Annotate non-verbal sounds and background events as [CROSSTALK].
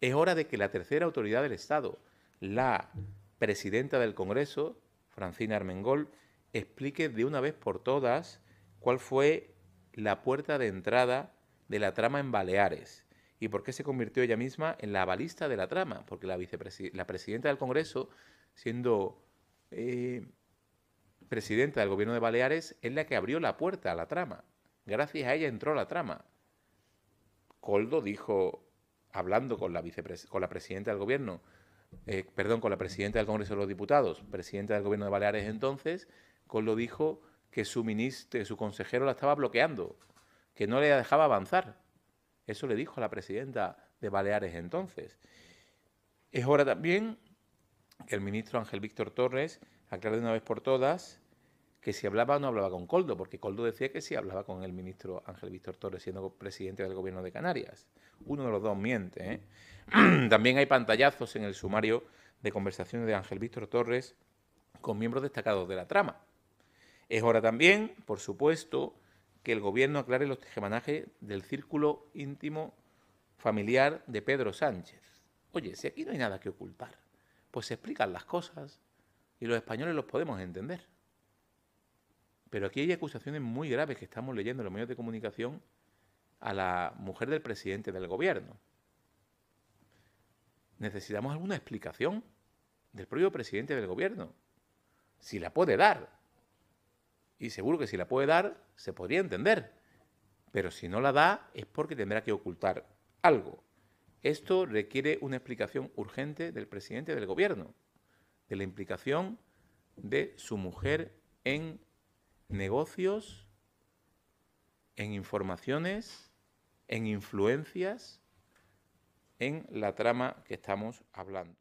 Es hora de que la tercera autoridad del Estado, la presidenta del Congreso, Francina Armengol, explique de una vez por todas cuál fue la puerta de entrada de la trama en Baleares y por qué se convirtió ella misma en la balista de la trama, porque la, la presidenta del Congreso, siendo eh, presidenta del gobierno de Baleares, es la que abrió la puerta a la trama. Gracias a ella entró la trama. Coldo dijo hablando con la, con la presidenta del gobierno, eh, perdón, con la presidenta del Congreso de los Diputados, presidenta del gobierno de Baleares entonces, con lo dijo que su ministro, su consejero la estaba bloqueando, que no le dejaba avanzar. Eso le dijo a la presidenta de Baleares entonces. Es hora también que el ministro Ángel Víctor Torres aclare de una vez por todas que si hablaba o no hablaba con Coldo, porque Coldo decía que sí hablaba con el ministro Ángel Víctor Torres siendo presidente del gobierno de Canarias. Uno de los dos miente. ¿eh? [CLEARS THROAT] También hay pantallazos en el sumario de conversaciones de Ángel Víctor Torres con miembros destacados de la trama. Es hora también, por supuesto, que el gobierno aclare los tejemanajes... del círculo íntimo familiar de Pedro Sánchez. Oye, si aquí no hay nada que ocultar, pues se explican las cosas y los españoles los podemos entender. Pero aquí hay acusaciones muy graves que estamos leyendo en los medios de comunicación a la mujer del presidente del gobierno. Necesitamos alguna explicación del propio presidente del gobierno, si la puede dar. Y seguro que si la puede dar, se podría entender. Pero si no la da, es porque tendrá que ocultar algo. Esto requiere una explicación urgente del presidente del gobierno, de la implicación de su mujer en negocios, en informaciones, en influencias, en la trama que estamos hablando.